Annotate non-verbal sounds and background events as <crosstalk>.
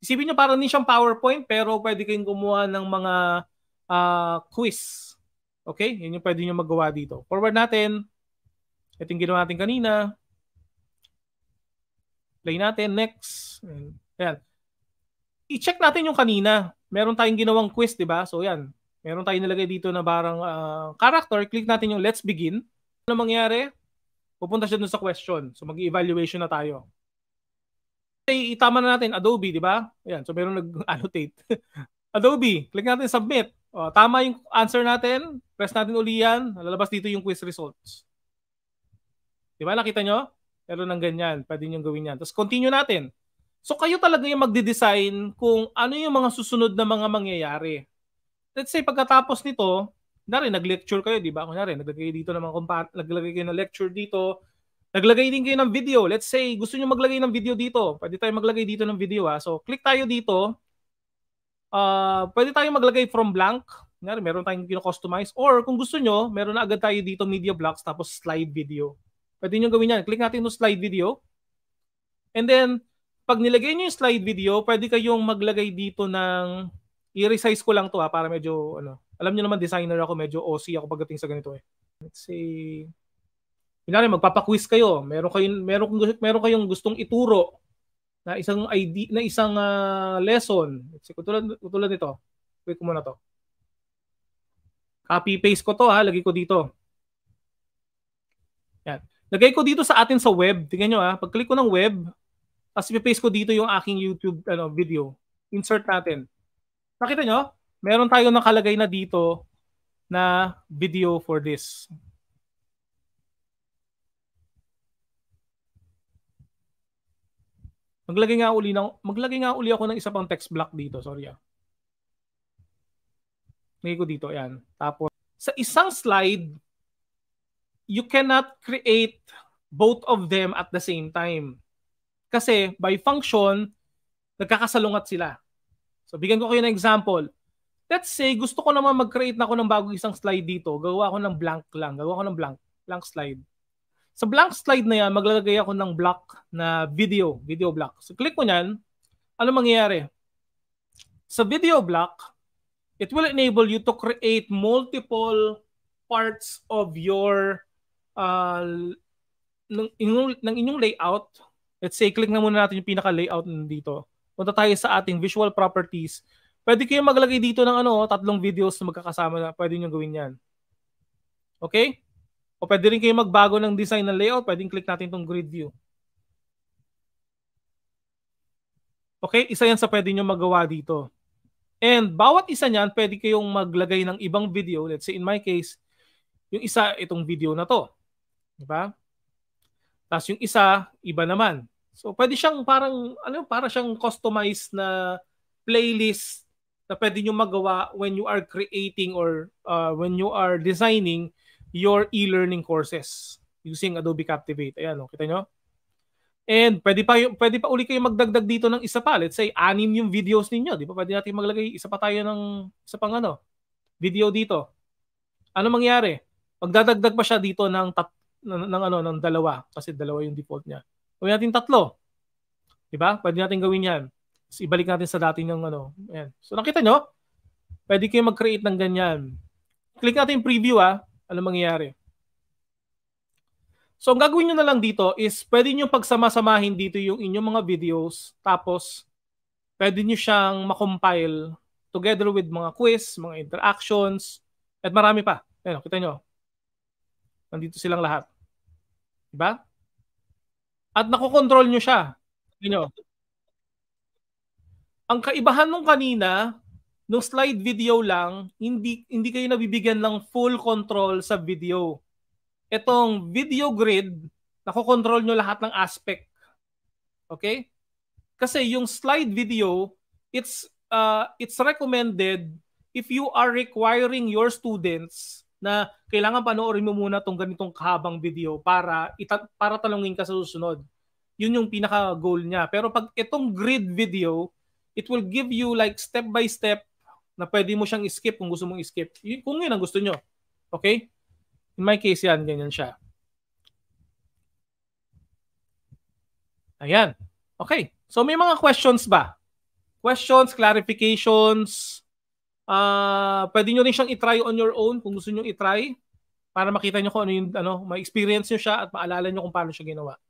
Isipin nyo parang din siyang PowerPoint pero pwede kayong gumawa ng mga uh, quiz. Okay? Yan yung pwede nyo magawa dito. Forward natin. Ito yung ginawa natin kanina. Play natin. Next. Ayan. I-check natin yung kanina. Meron tayong ginawang quiz, di ba? So, yan. Meron tayong nilagay dito na barang uh, character. Click natin yung let's begin. Ano mangyari? Pupunta siya dun sa question. So, mag-evaluation na tayo ay itama na natin Adobe, di ba? Ayan, so meron nag-annotate. <laughs> Adobe, click natin submit. O, oh, tama yung answer natin. Press natin uli yan. Lalabas dito yung quiz results. Di ba? Nakita nyo? Meron ng ganyan. Pwede nyo gawin yan. Tapos continue natin. So kayo talaga yung magde-design kung ano yung mga susunod na mga mangyayari. Let's say pagkatapos nito, kunyari nag-lecture kayo, di ba? Kunyari, naglagay dito ng mga naglagay kayo ng lecture dito, Naglagay din kayo ng video. Let's say, gusto nyo maglagay ng video dito. Pwede tayo maglagay dito ng video ha. So, click tayo dito. Uh, pwede tayo maglagay from blank. Ngayon, meron tayong kino-customize. Or kung gusto nyo, meron na agad tayo dito media blocks tapos slide video. Pwede nyo gawin yan. Click natin yung slide video. And then, pag nilagay nyo yung slide video, pwede kayong maglagay dito ng... I-resize ko lang to ha, para medyo ano. Alam nyo naman, designer ako, medyo OC ako pagdating sa ganito eh. Let's say, Kunyari, magpapa-quiz kayo. Meron kayong meron meron kayong gustong ituro na isang ID na isang uh, lesson. Kasi kutulad kutulad nito. Wait ko muna to. Copy paste ko to ha, lagay ko dito. Yan. Lagay ko dito sa atin sa web. Tingnan nyo ha. Pag click ko ng web, tapos i-paste ko dito yung aking YouTube ano, video. Insert natin. Nakita nyo? Meron tayo nakalagay na dito na video for this. Maglagay nga uli ng maglagay nga uli ako ng isa pang text block dito, sorry ah. Lagay ko dito, ayan. Tapos sa isang slide you cannot create both of them at the same time. Kasi by function nagkakasalungat sila. So bigyan ko kayo ng example. Let's say gusto ko naman mag-create na ako ng bagong isang slide dito. Gagawa ako ng blank lang, Gagawa ako ng blank, blank slide. Sa blank slide na yan, maglalagay ako ng block na video, video block. So click mo niyan, ano mangyayari? Sa video block, it will enable you to create multiple parts of your uh, ng, ng inyong layout. Let's say, click na muna natin yung pinaka-layout dito. Punta tayo sa ating visual properties. Pwede kayo maglagay dito ng ano, tatlong videos na magkakasama na. Pwede nyo gawin yan. Okay? O pwede rin kayo magbago ng design ng layout. Pwede click natin itong grid view. Okay? Isa yan sa pwede nyo magawa dito. And bawat isa niyan, pwede kayong maglagay ng ibang video. Let's say in my case, yung isa, itong video na to. Di ba? Tapos yung isa, iba naman. So pwede siyang parang, ano, para siyang customized na playlist na pwede nyo magawa when you are creating or uh, when you are designing your e-learning courses using Adobe Captivate. Ayan, oh, kita nyo? And pwede pa, pwede pa uli kayo magdagdag dito ng isa pa. Let's say, anim yung videos ninyo. Di ba? Pwede natin maglagay isa pa tayo ng isa pang ano, video dito. Ano mangyari? Magdadagdag pa siya dito ng, tat, ng, ng, ano, ng dalawa. Kasi dalawa yung default niya. Gawin natin tatlo. Di ba? Pwede natin gawin yan. So, ibalik natin sa dati ng ano. Ayan. So nakita nyo? Pwede kayo mag-create ng ganyan. Click natin yung preview ah ano mangyayari? So, ang gagawin nyo na lang dito is pwede nyo pagsamasamahin dito yung inyong mga videos tapos pwede nyo siyang makompile together with mga quiz, mga interactions, at marami pa. Ayan, kita nyo. Nandito silang lahat. Diba? At nakokontrol nyo siya. Nyo. Ang kaibahan nung kanina, nung slide video lang, hindi, hindi kayo nabibigyan ng full control sa video. Etong video grid, nakokontrol nyo lahat ng aspect. Okay? Kasi yung slide video, it's uh, it's recommended if you are requiring your students na kailangan panoorin mo muna tong ganitong kahabang video para ita- para talungin ka sa susunod. Yun yung pinaka goal niya. Pero pag itong grid video, it will give you like step by step na pwede mo siyang skip kung gusto mong skip. Kung yun ang gusto nyo. Okay? In my case yan, ganyan siya. Ayan. Okay. So may mga questions ba? Questions, clarifications. Uh, pwede nyo rin siyang itry on your own kung gusto nyo itry para makita nyo kung ano yung ano, ma-experience nyo siya at maalala nyo kung paano siya ginawa.